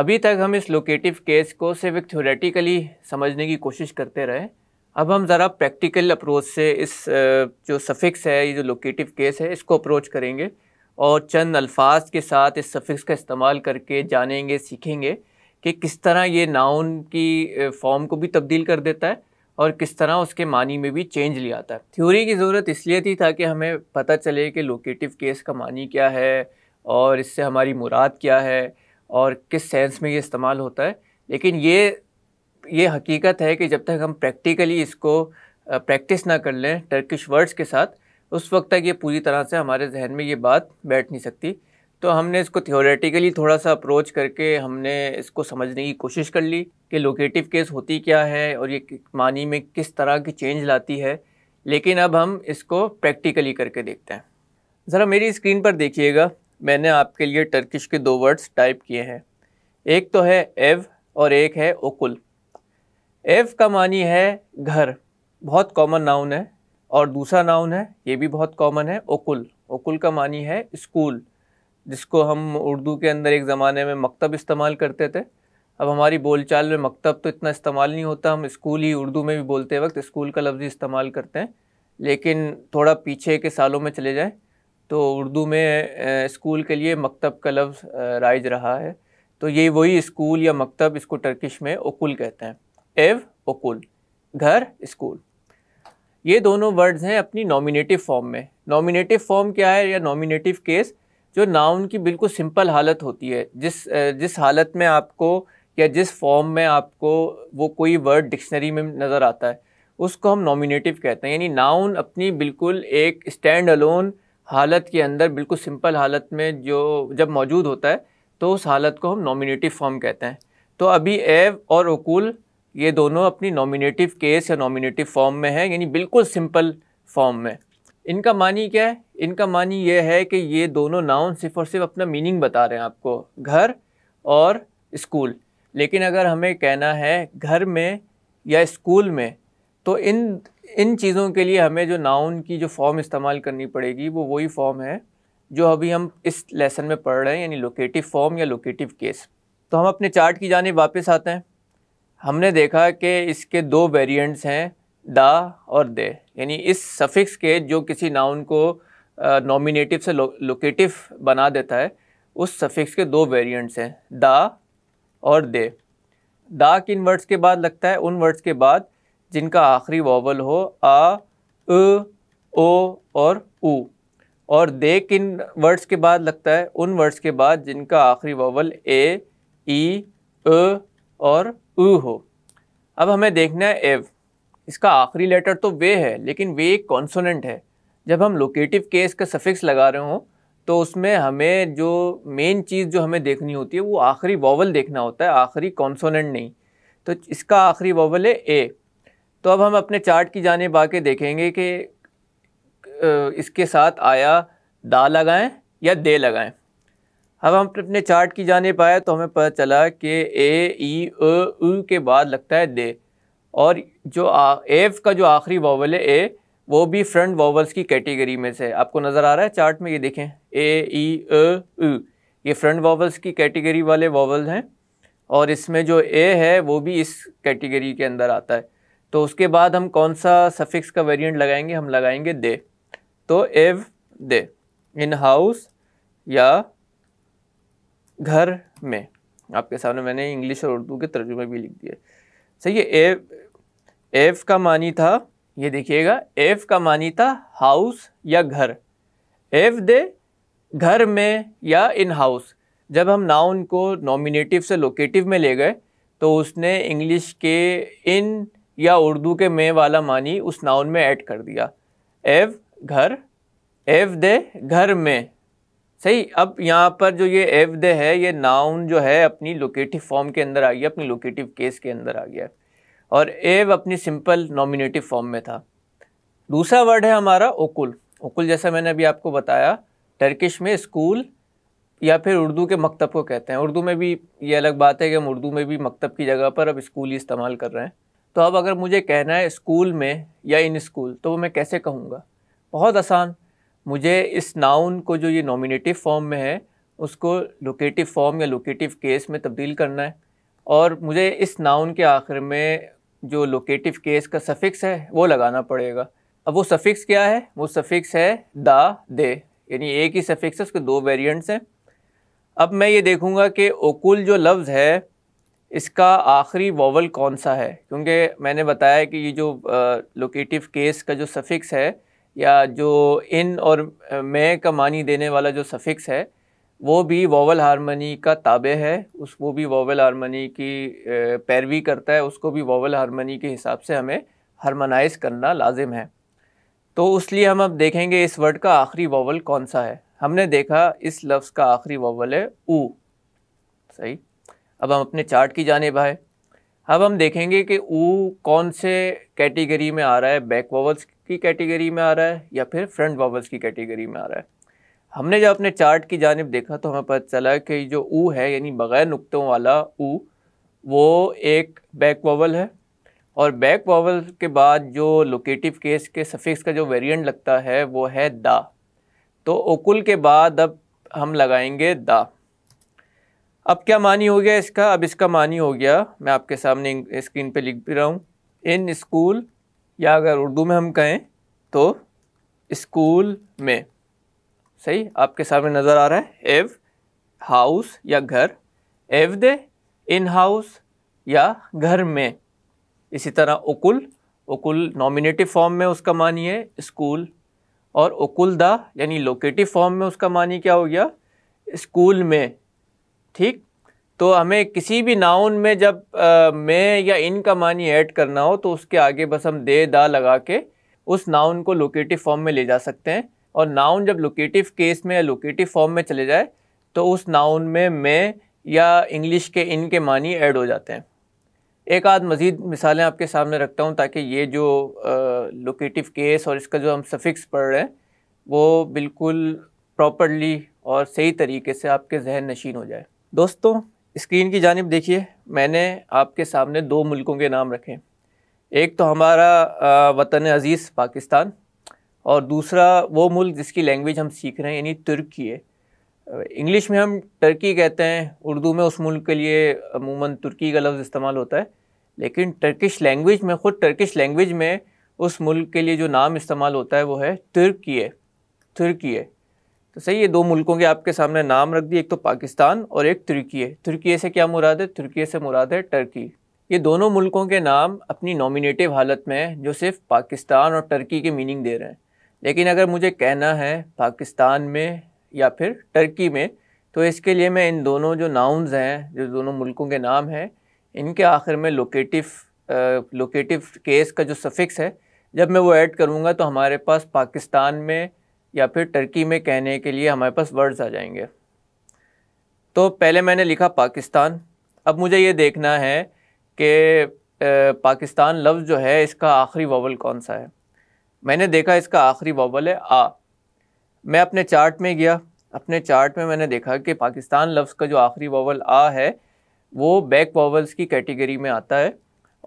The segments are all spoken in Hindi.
अभी तक हम इस लोकेटिव केस को सिर्फ एक थ्योरेटिकली समझने की कोशिश करते रहे अब हम ज़रा प्रैक्टिकल अप्रोच से इस जो सफ़िक्स है ये जो लोकेटिव केस है इसको अप्रोच करेंगे और चंद अल्फाज के साथ इस सफ़िक्स का इस्तेमाल करके जानेंगे सीखेंगे कि किस तरह ये नाउन की फॉर्म को भी तब्दील कर देता है और किस तरह उसके मानी में भी चेंज ले आता है थ्योरी की ज़रूरत इसलिए थी ताकि हमें पता चले कि लोकेटिव केस का मानी क्या है और इससे हमारी मुराद क्या है और किस सेंस में ये इस्तेमाल होता है लेकिन ये ये हकीकत है कि जब तक हम प्रैक्टिकली इसको प्रैक्टिस ना कर लें टर्किश वर्ड्स के साथ उस वक्त तक ये पूरी तरह से हमारे जहन में ये बात बैठ नहीं सकती तो हमने इसको थियोरेटिकली थोड़ा सा अप्रोच करके हमने इसको समझने की कोशिश कर ली कि लोकेटिव केस होती क्या है और ये मानी में किस तरह की चेंज लाती है लेकिन अब हम इसको प्रैक्टिकली करके देखते हैं ज़रा मेरी स्क्रीन पर देखिएगा मैंने आपके लिए टर्किश के दो वर्ड्स टाइप किए हैं एक तो है एव और एक है ओकुल एव का मानी है घर बहुत कॉमन नाउन है और दूसरा नाउन है ये भी बहुत कॉमन है ओकुल ओकुल का मानी है स्कूल जिसको हम उर्दू के अंदर एक ज़माने में मकतब इस्तेमाल करते थे अब हमारी बोलचाल में मकतब तो इतना इस्तेमाल नहीं होता हम स्कूल ही उर्दू में भी बोलते वक्त स्कूल का लफ्ज़ इस्तेमाल करते हैं लेकिन थोड़ा पीछे के सालों में चले जाएँ तो उर्दू में स्कूल के लिए मकतब का लफ्ज़ राइज रहा है तो ये वही स्कूल या मकतब इसको टर्किश में ओकुल कहते हैं एव ओकुल घर स्कूल ये दोनों वर्ड्स हैं अपनी नॉमिनेटिव फॉर्म में नॉमिनेटिव फॉर्म क्या है या नॉमिनेटिव केस जो नाउन की बिल्कुल सिंपल हालत होती है जिस जिस हालत में आपको या जिस फॉर्म में आपको वो कोई वर्ड डिक्शनरी में नज़र आता है उसको हम नॉमिनेटिव कहते हैं यानी नाउन अपनी बिल्कुल एक स्टैंड अलोन हालत के अंदर बिल्कुल सिंपल हालत में जो जब मौजूद होता है तो उस हालत को हम नॉमिनेटिव फॉर्म कहते हैं तो अभी एव और ओकुल ये दोनों अपनी नॉमिनेटिव केस या नॉमिनेटिव फॉर्म में है यानी बिल्कुल सिंपल फॉर्म में इनका मानी क्या है इनका मानी यह है कि ये दोनों नाउन सिर्फ और सिर्फ अपना मीनिंग बता रहे हैं आपको घर और स्कूल लेकिन अगर हमें कहना है घर में या स्कूल में तो इन इन चीज़ों के लिए हमें जो नाउन की जो फॉर्म इस्तेमाल करनी पड़ेगी वो वही फॉर्म है जो अभी हम इस लेसन में पढ़ रहे हैं यानी लोकेटिव फॉर्म या लोकेटिव केस तो हम अपने चार्ट की जाने वापस आते हैं हमने देखा कि इसके दो वेरिएंट्स हैं दा और दे यानी इस सफिक्स के जो किसी नाउन को नॉमिनेटिव से लोकेटिव बना देता है उस सफिक्स के दो वेरिएंट्स हैं दा और दे दा किन वर्ड्स के बाद लगता है उन वर्ड्स के बाद जिनका आखिरी वॉवल हो आ उ, ओ और ऊ और दे किन वर्ड्स के बाद लगता है उन वर्ड्स के बाद जिनका आखिरी वॉवल ए ई अ और उ हो अब हमें देखना है एव इसका आखिरी लेटर तो वे है लेकिन वे एक कॉन्सोनेंट है जब हम लोकेटिव केस का सफिक्स लगा रहे हों तो उसमें हमें जो मेन चीज़ जो हमें देखनी होती है वो आखिरी वॉवल देखना होता है आखिरी कॉन्सोनेंट नहीं तो इसका आखिरी वॉवल है ए तो अब हम अपने चार्ट की जाने बाकी देखेंगे कि इसके साथ आया दा लगाएं या दे लगाएं अब हम अपने चार्ट की जाने आए तो हमें पता चला कि ए ई ओ उ के बाद लगता है दे और जो एफ का जो आखिरी वॉवल है ए वो भी फ्रंट वॉवल्स की कैटेगरी में से आपको नज़र आ रहा है चार्ट में ये देखें ए ई ओ उ ये फ्रंट वॉवल्स की कैटेगरी वाले वॉवल्स हैं और इसमें जो ए है वो भी इस कैटेगरी के अंदर आता है तो उसके बाद हम कौन सा सफिक्स का वेरिएंट लगाएंगे हम लगाएंगे दे तो एव दे इन हाउस या घर में आपके सामने मैंने इंग्लिश और उर्दू के तर्जुमे भी लिख दिए सही है एव एफ का मानी था ये देखिएगा एफ का मानी था हाउस या घर एफ दे घर में या इन हाउस जब हम नाउन को नॉमिनेटिव से लोकेटिव में ले गए तो उसने इंग्लिश के इन या उर्दू के मे वाला मानी उस नाउन में ऐड कर दिया एव घर एव दे घर में सही अब यहाँ पर जो ये एव दे है ये नाउन जो है अपनी लोकेटिव फॉर्म के अंदर आ गया अपनी लोकेटिव केस के अंदर आ गया और एव अपनी सिंपल नॉमिनेटिव फॉर्म में था दूसरा वर्ड है हमारा ओकुल ओकुल जैसा मैंने अभी आपको बताया टर्किश में स्कूल या फिर उर्दू के मकतब को कहते हैं उर्दू में भी ये अलग बात है कि हम उर्दू में भी मकतब की जगह पर अब स्कूल ही इस्तेमाल कर रहे हैं तो अब अगर मुझे कहना है स्कूल में या इन स्कूल तो वो मैं कैसे कहूँगा बहुत आसान मुझे इस नाउन को जो ये नॉमिनेटिव फॉर्म में है उसको लोकेटिव फॉर्म या लोकेटिव केस में तब्दील करना है और मुझे इस नाउन के आखिर में जो लोकेटिव केस का सफ़िक्स है वो लगाना पड़ेगा अब वो सफ़िक्स क्या है वो सफ़िक्स है दा दे यानी एक ही सफ़िक्स है उसके दो वेरिएंट्स हैं अब मैं ये देखूँगा कि ओकुल जो लफ्ज़ है इसका आखिरी वोवल कौन सा है क्योंकि मैंने बताया कि ये जो लोकेटिव केस का जो सफ़िक्स है या जो इन और मैं का मानी देने वाला जो सफ़िक्स है वो भी वोवल हारमनी का ताबे है उस वो भी वोवल हारमनी की पैरवी करता है उसको भी वोवल हारमनी के हिसाब से हमें हारमोनाइज करना लाजिम है तो उसलिए हम अब देखेंगे इस वर्ड का आखिरी वोवल कौन सा है हमने देखा इस लफ्ज़ का आखिरी वोवल है ऊ सही अब हम अपने चार्ट की जानेब आए अब हम देखेंगे कि ऊ कौन से कैटेगरी में आ रहा है बैक वॉवल्स की कैटेगरी में आ रहा है या फिर फ्रंट वॉवल्स की कैटेगरी में आ रहा है हमने जब अपने चार्ट की जानब देखा तो हमें पता चला कि जो ऊ है यानी बग़ैर नुकतों वाला ऊ वो एक बैक वॉवल है और बैक वॉवल के बाद जो लोकेटिव केस के सफ़िक्स का जो वेरिएंट लगता है वो है दा तो ओकुल के बाद अब हम लगाएंगे दा अब क्या मानी हो गया इसका अब इसका मानी हो गया मैं आपके सामने स्क्रीन पे लिख भी रहा हूँ इन स्कूल या अगर उर्दू में हम कहें तो स्कूल में सही आपके सामने नज़र आ रहा है एव हाउस या घर एव दे इन हाउस या घर में इसी तरह उकुल उकुल नॉमिनेटिव फॉर्म में उसका मानी है स्कूल और उकुल दा यानी लोकेटिव फॉर्म में उसका मानी क्या हो गया स्कूल में ठीक तो हमें किसी भी नाउन में जब मैं या इन का मानी ऐड करना हो तो उसके आगे बस हम दे दा लगा के उस नाउन को लोकेटिव फॉर्म में ले जा सकते हैं और नाउन जब लोकेटिव केस में या लोकेटिव फॉर्म में चले जाए तो उस नाउन में मैं या इंग्लिश के इन के मानी ऐड हो जाते हैं एक आध मज़ीद मिसालें आपके सामने रखता हूँ ताकि ये जो लोकेटिव केस और इसका जो हम सफ़िक्स पढ़ रहे हैं वो बिल्कुल प्रॉपरली और सही तरीके से आपके जहन नशीन हो जाए दोस्तों स्क्रीन की जानब देखिए मैंने आपके सामने दो मुल्कों के नाम रखे एक तो हमारा वतन अज़ीज़ पाकिस्तान और दूसरा वो मुल्क जिसकी लैंग्वेज हम सीख रहे हैं यानी तुर्की है इंग्लिश में हम टर्की कहते हैं उर्दू में उस मुल्क के लिए अमूमन तुर्की का लफ्ज़ इस्तेमाल होता है लेकिन टर्किश लैंग्वेज में ख़ुद टर्किश लैंग्वेज में उस मुल्क के लिए जो नाम इस्तेमाल होता है वो है तुर्की है तुर्की है तो सही ये दो मुल्कों के आपके सामने नाम रख दिए एक तो पाकिस्तान और एक तुर्की है तुर्की से क्या मुराद है तुर्की से मुराद है टर्की ये दोनों मुल्कों के नाम अपनी नॉमिनेटिव हालत में हैं जो सिर्फ पाकिस्तान और टर्की की मीनिंग दे रहे हैं लेकिन अगर मुझे कहना है पाकिस्तान में या फिर टर्की में तो इसके लिए मैं इन दोनों जो नाउन्स हैं जो दोनों मुल्कों के नाम हैं इनके आखिर में लोकेटिव लोकेटिव केस का जो सफिक्स है जब मैं वो ऐड करूँगा तो हमारे पास पाकिस्तान में या फिर टर्की में कहने के लिए हमारे पास वर्ड्स आ जाएंगे तो पहले मैंने लिखा पाकिस्तान अब मुझे ये देखना है कि पाकिस्तान लफ्ज़ जो है इसका आखिरी वावल कौन सा है मैंने देखा इसका आखिरी वावल है आ मैं अपने चार्ट में गया अपने चार्ट में मैंने देखा कि पाकिस्तान लफ्ज़ का जो आखिरी वावल आ है वो बैक वावल्स की कैटेगरी में आता है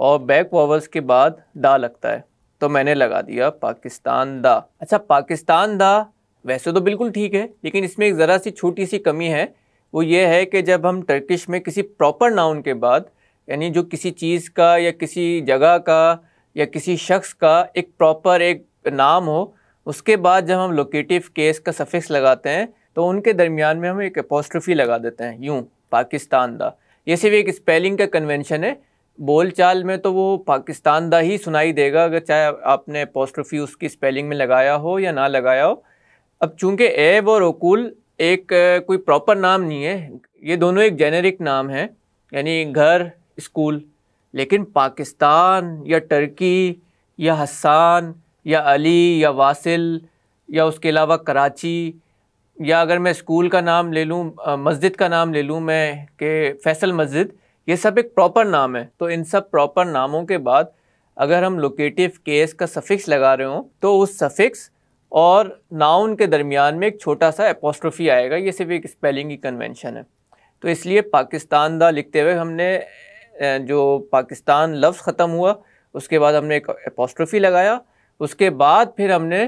और बैक वावल्स के बाद डा लगता है तो मैंने लगा दिया पाकिस्तान दा अच्छा पाकिस्तान दा वैसे तो बिल्कुल ठीक है लेकिन इसमें एक ज़रा सी छोटी सी कमी है वो ये है कि जब हम टर्किश में किसी प्रॉपर नाउन के बाद यानी जो किसी चीज़ का या किसी जगह का या किसी शख्स का एक प्रॉपर एक नाम हो उसके बाद जब हम लोकेटिव केस का सफिक्स लगाते हैं तो उनके दरमियान में हम एक अपोस्ट्रफी लगा देते हैं यूँ पाकिस्तान दा ये सिर्फ एक स्पेलिंग का कन्वेंशन है बोलचाल में तो वो पाकिस्तान दा ही सुनाई देगा अगर चाहे आपने पोस्ट्रफी उसकी स्पेलिंग में लगाया हो या ना लगाया हो अब चूंकि ऐब और ओकुल एक कोई प्रॉपर नाम नहीं है ये दोनों एक जेनेरिक नाम है यानी घर स्कूल लेकिन पाकिस्तान या टर्की या हसान या अली या वासिल या उसके अलावा कराची या अगर मैं स्कूल का नाम ले लूँ मस्जिद का नाम ले लूँ मैं कि फैसल मस्जिद ये सब एक प्रॉपर नाम है तो इन सब प्रॉपर नामों के बाद अगर हम लोकेटिव केस का सफिक्स लगा रहे हों तो उस सफिक्स और नाउन के दरमियान में एक छोटा सा एपोस्ट्रोफी आएगा ये सिर्फ एक स्पेलिंग की कन्वेंशन है तो इसलिए पाकिस्तान दा लिखते हुए हमने जो पाकिस्तान लफ्ज़ ख़त्म हुआ उसके बाद हमने एक एपोस्ट्रोफी लगाया उसके बाद फिर हमने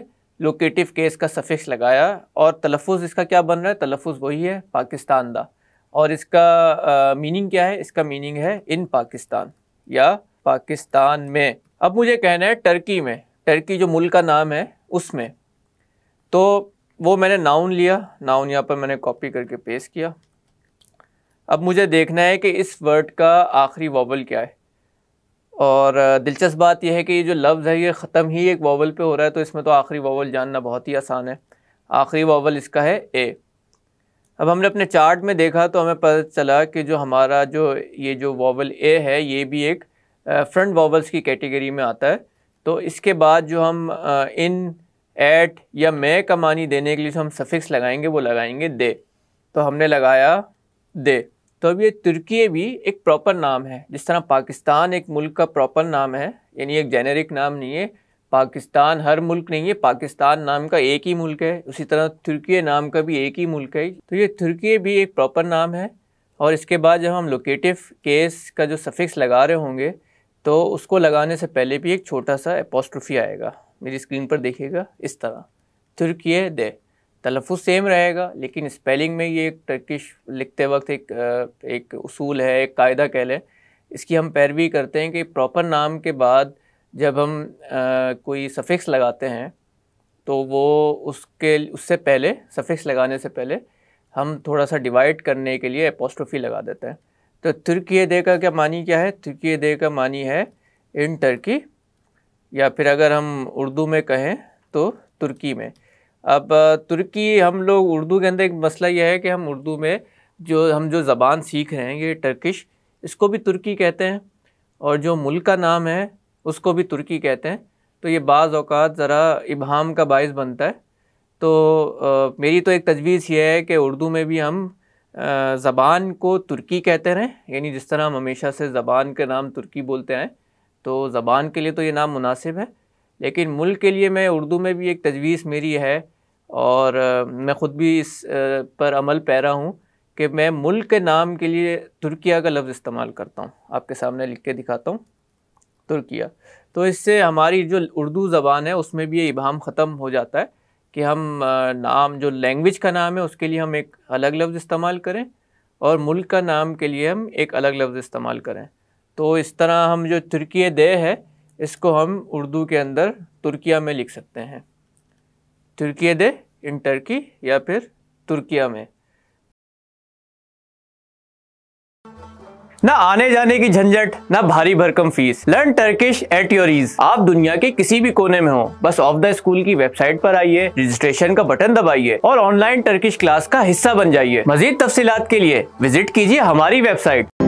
लोकेटिव केस का सफिक्स लगाया और तलफ़ इसका क्या बन रहा है तलफ़ वही है पाकिस्तान दा और इसका मीनिंग क्या है इसका मीनिंग है इन पाकिस्तान या पाकिस्तान में अब मुझे कहना है टर्की में टर्की जो मुल्क का नाम है उसमें तो वो मैंने नाउन लिया नाउन यहाँ पर मैंने कॉपी करके पेश किया अब मुझे देखना है कि इस वर्ड का आखिरी वॉबल क्या है और दिलचस्प बात यह है कि ये जो लफ्ज़ है ये ख़त्म ही एक वॉबल पे हो रहा है तो इसमें तो आखिरी वॉबल जानना बहुत ही आसान है आखिरी वॉवल इसका है ए अब हमने अपने चार्ट में देखा तो हमें पता चला कि जो हमारा जो ये जो वॉवल ए है ये भी एक फ्रंट वॉवल्स की कैटेगरी में आता है तो इसके बाद जो हम इन एट या मे का मानी देने के लिए जो हम सफिक्स लगाएंगे वो लगाएंगे दे तो हमने लगाया दे तो अब ये तुर्की भी एक प्रॉपर नाम है जिस तरह पाकिस्तान एक मुल्क का प्रॉपर नाम है यानी एक जेनेरिक नाम नहीं है पाकिस्तान हर मुल्क नहीं है पाकिस्तान नाम का एक ही मुल्क है उसी तरह तुर्की नाम का भी एक ही मुल्क है तो ये तुर्की भी एक प्रॉपर नाम है और इसके बाद जब हम लोकेटिव केस का जो सफिक्स लगा रहे होंगे तो उसको लगाने से पहले भी एक छोटा सा एपोस्ट्रफी आएगा मेरी स्क्रीन पर देखिएगा इस तरह तुर्की दे तलफ़ सेम रहेगा लेकिन स्पेलिंग में ये एक टर्किश लिखते वक्त एक एक उसूल है एक कायदा कह लें इसकी हम पैरवी करते हैं कि प्रॉपर नाम के बाद जब हम आ, कोई सफ़िक्स लगाते हैं तो वो उसके उससे पहले सफ़िक्स लगाने से पहले हम थोड़ा सा डिवाइड करने के लिए अपोस्ट्रोफ़ी लगा देते हैं तो तुर्की दे का क्या मानी क्या है तुर्की दे का मानी है इन टर्की या फिर अगर हम उर्दू में कहें तो तुर्की में अब तुर्की हम लोग उर्दू के अंदर एक मसला यह है कि हम उर्दू में जो हम जो ज़बान सीख रहे हैं ये टर्किश इसको भी तुर्की कहते हैं और जो मुल्क का नाम है उसको भी तुर्की कहते हैं तो ये बाज़ अवत ज़रा इबहम का बायस बनता है तो आ, मेरी तो एक तजवीज़ ये है कि उर्दू में भी हम ज़बान को तुर्की कहते रहें यानी जिस तरह हम हमेशा से ज़बान के नाम तुर्की बोलते आएँ तो ज़बान के लिए तो ये नाम मुनासिब है लेकिन मुल्क के लिए मैं उर्दू में भी एक तजवीज़ मेरी है और आ, मैं ख़ुद भी इस आ, पर अमल पैरा हूँ कि मैं मुल्क के नाम के लिए तुर्किया का लफ्ज़ इस्तेमाल करता हूँ आपके सामने लिख के दिखाता हूँ तुर्किया तो इससे हमारी जो उर्दू ज़बान है उसमें भी ये इबाम ख़त्म हो जाता है कि हम नाम जो लैंग्वेज का नाम है उसके लिए हम एक अलग लफ्ज़ इस्तेमाल करें और मुल्क का नाम के लिए हम एक अलग लफ्ज़ इस्तेमाल करें तो इस तरह हम जो तुर्की दे है इसको हम उर्दू के अंदर तुर्किया में लिख सकते हैं तुर्की दे इन टर्की या फिर तुर्किया में ना आने जाने की झंझट ना भारी भरकम fees learn Turkish at your ease आप दुनिया के किसी भी कोने में हो बस ऑफ द स्कूल की वेबसाइट पर आइए रजिस्ट्रेशन का बटन दबाइए और ऑनलाइन टर्किश क्लास का हिस्सा बन जाइए मजीद तफसीत के लिए विजिट कीजिए हमारी वेबसाइट